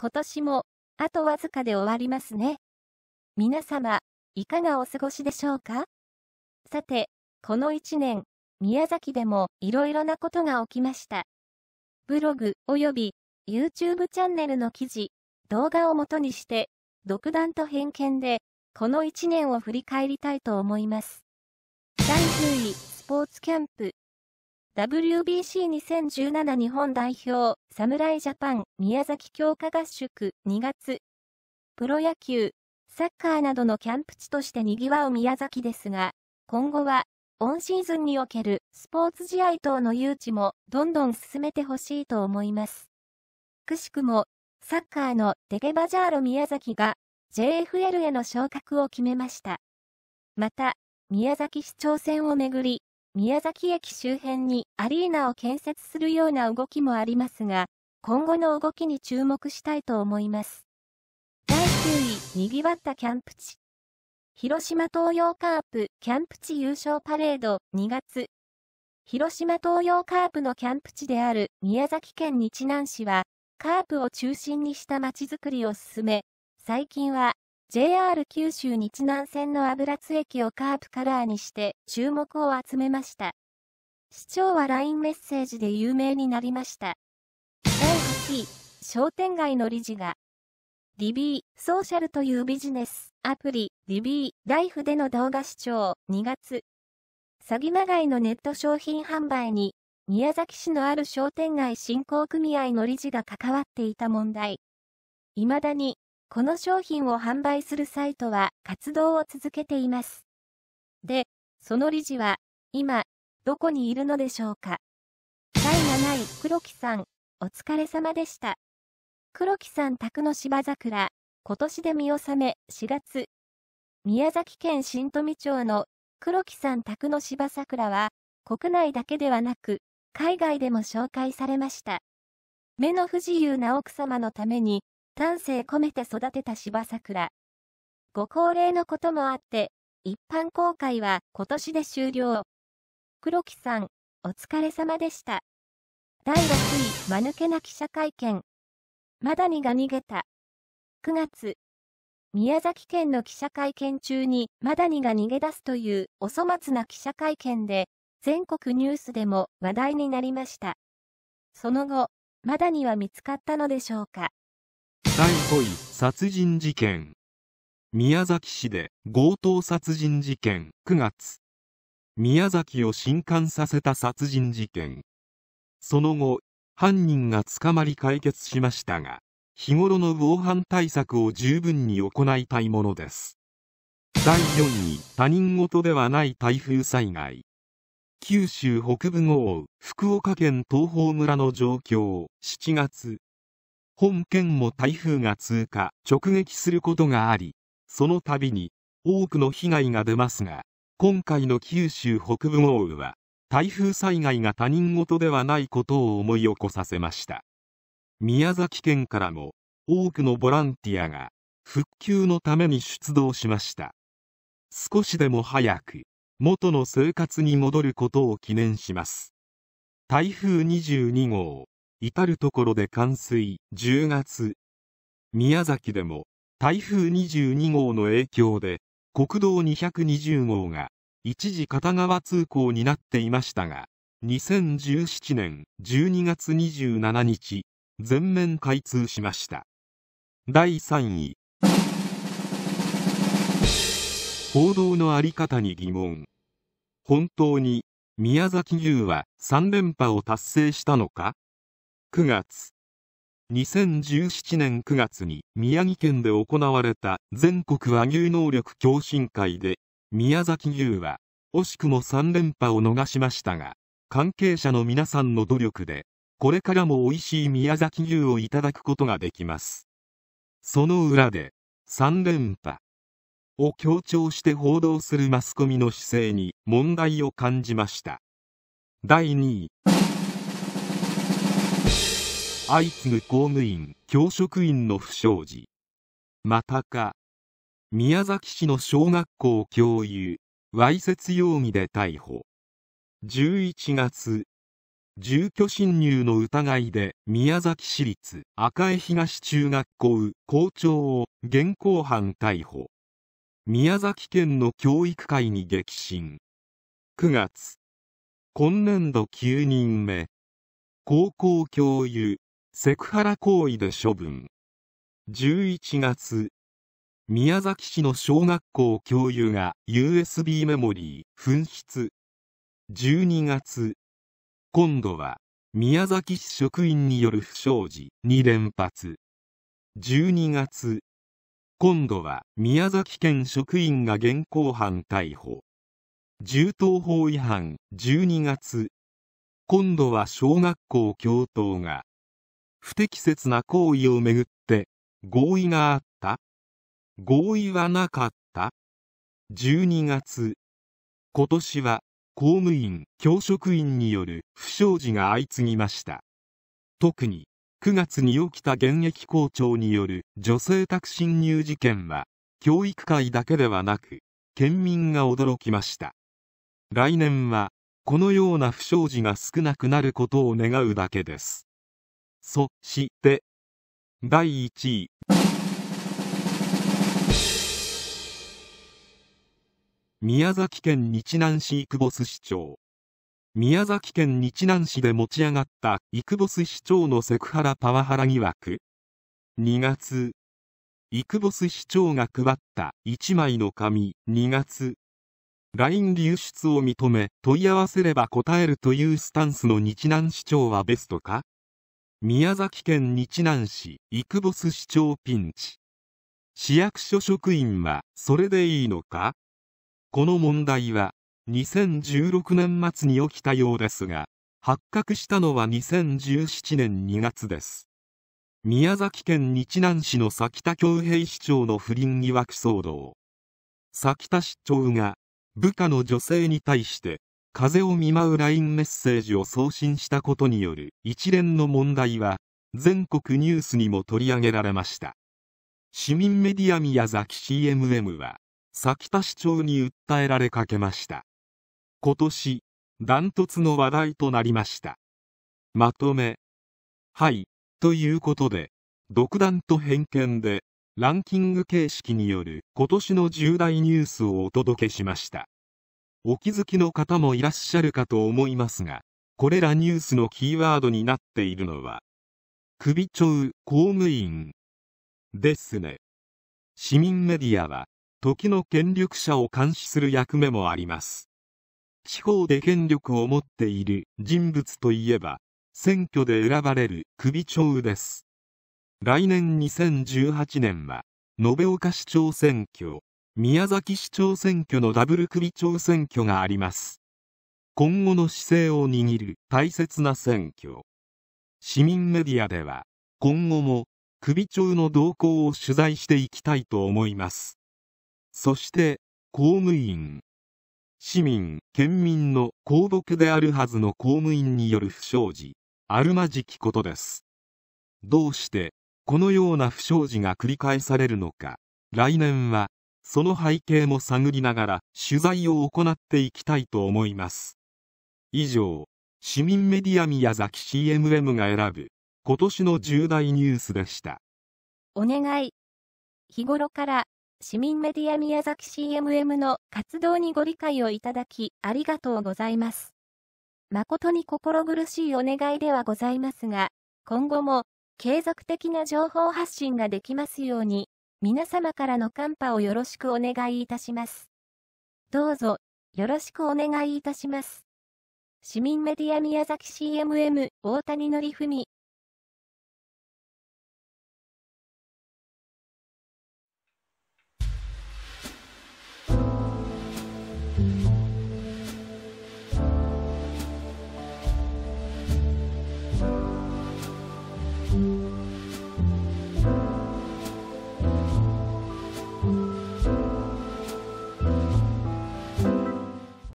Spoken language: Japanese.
今年も、あとわずかで終わりますね。皆様、いかがお過ごしでしょうかさて、この一年、宮崎でもいろいろなことが起きました。ブログおよび YouTube チャンネルの記事、動画をもとにして、独断と偏見で、この一年を振り返りたいと思います。第10位、スポーツキャンプ、WBC2017 日本代表、侍ジャパン、宮崎強化合宿、2月。プロ野球、サッカーなどのキャンプ地として賑わう宮崎ですが、今後は、今シーズンにおけるスポーツ試合等の誘致もどんどん進めてほしいと思います。くしくも、サッカーのデゲバジャーロ宮崎が JFL への昇格を決めました。また、宮崎市長選をめぐり、宮崎駅周辺にアリーナを建設するような動きもありますが、今後の動きに注目したいと思います。第9位、賑わったキャンプ地。広島東洋カープキャンプ地優勝パレード2月。広島東洋カープのキャンプ地である宮崎県日南市は、カープを中心にした街づくりを進め、最近は JR 九州日南線の油津駅をカープカラーにして注目を集めました。市長は LINE メッセージで有名になりました。第8位、商店街の理事が、リビーソーシャルというビジネスアプリ、リビーライフでの動画視聴2月、詐欺まがいのネット商品販売に、宮崎市のある商店街振興組合の理事が関わっていた問題。未だにこの商品を販売するサイトは活動を続けています。で、その理事は、今、どこにいるのでしょうか。第7位、黒木さん、お疲れ様でした。黒木さん宅の芝桜、今年で見納め、4月。宮崎県新富町の黒木さん宅の芝桜は、国内だけではなく、海外でも紹介されました。目の不自由な奥様のために、丹精込めて育てた芝桜。ご高齢のこともあって、一般公開は今年で終了。黒木さん、お疲れ様でした。第6位、間抜けな記者会見。マダニが逃げた。9月、宮崎県の記者会見中にマダニが逃げ出すというお粗末な記者会見で、全国ニュースでも話題になりました。その後、マダニは見つかったのでしょうか。第5位殺人事件宮崎市で強盗殺人事件9月宮崎を震撼させた殺人事件その後犯人が捕まり解決しましたが日頃の防犯対策を十分に行いたいものです第4位他人事ではない台風災害九州北部豪雨福岡県東峰村の状況7月本県も台風が通過直撃することがありその度に多くの被害が出ますが今回の九州北部豪雨は台風災害が他人事ではないことを思い起こさせました宮崎県からも多くのボランティアが復旧のために出動しました少しでも早く元の生活に戻ることを記念します台風22号至るところで冠水、10月。宮崎でも、台風22号の影響で、国道220号が、一時片側通行になっていましたが、2017年12月27日、全面開通しました。第3位。報道のあり方に疑問。本当に、宮崎牛は3連覇を達成したのか9月2017年9月に宮城県で行われた全国和牛能力共進会で宮崎牛は惜しくも3連覇を逃しましたが関係者の皆さんの努力でこれからも美味しい宮崎牛をいただくことができますその裏で3連覇を強調して報道するマスコミの姿勢に問題を感じました第2位相次ぐ公務員教職員の不祥事またか宮崎市の小学校教諭わいせつ容疑で逮捕11月住居侵入の疑いで宮崎市立赤江東中学校校長を現行犯逮捕宮崎県の教育会に激震9月今年度9人目高校教諭セクハラ行為で処分11月宮崎市の小学校教諭が USB メモリー紛失12月今度は宮崎市職員による不祥事2連発12月今度は宮崎県職員が現行犯逮捕銃刀法違反12月今度は小学校教頭が不適切な行為をめぐって合意があった合意はなかった12月今年は公務員教職員による不祥事が相次ぎました特に9月に起きた現役校長による女性宅侵入事件は教育界だけではなく県民が驚きました来年はこのような不祥事が少なくなることを願うだけですそして、第1位。宮崎県日南市ボス市長。宮崎県日南市で持ち上がったボス市長のセクハラパワハラ疑惑。2月、ボス市長が配った1枚の紙、2月。LINE 流出を認め問い合わせれば答えるというスタンスの日南市長はベストか宮崎県日南市クボス市長ピンチ市役所職員はそれでいいのかこの問題は2016年末に起きたようですが発覚したのは2017年2月です宮崎県日南市の崎田恭平市長の不倫疑惑騒動崎田市長が部下の女性に対して風を見舞う LINE メッセージを送信したことによる一連の問題は全国ニュースにも取り上げられました市民メディア宮崎 CMM は崎田市長に訴えられかけました今年ダントツの話題となりましたまとめはいということで独断と偏見でランキング形式による今年の重大ニュースをお届けしましたお気づきの方もいらっしゃるかと思いますが、これらニュースのキーワードになっているのは、首長公務員ですね。市民メディアは、時の権力者を監視する役目もあります。地方で権力を持っている人物といえば、選挙で選ばれる首長です。来年2018年は、延岡市長選挙、宮崎市長選挙のダブル首長選挙があります今後の姿勢を握る大切な選挙市民メディアでは今後も首長の動向を取材していきたいと思いますそして公務員市民県民の公僕であるはずの公務員による不祥事あるまじきことですどうしてこのような不祥事が繰り返されるのか来年はその背景も探りながら取材を行っていきたいと思います以上市民メディア宮崎 CMM が選ぶ今年の重大ニュースでしたお願い日頃から市民メディア宮崎 CMM の活動にご理解をいただきありがとうございます誠に心苦しいお願いではございますが今後も継続的な情報発信ができますように皆様からのカンパをよろしくお願いいたします。どうぞ、よろしくお願いいたします。市民メディア宮崎 CMM 大谷則文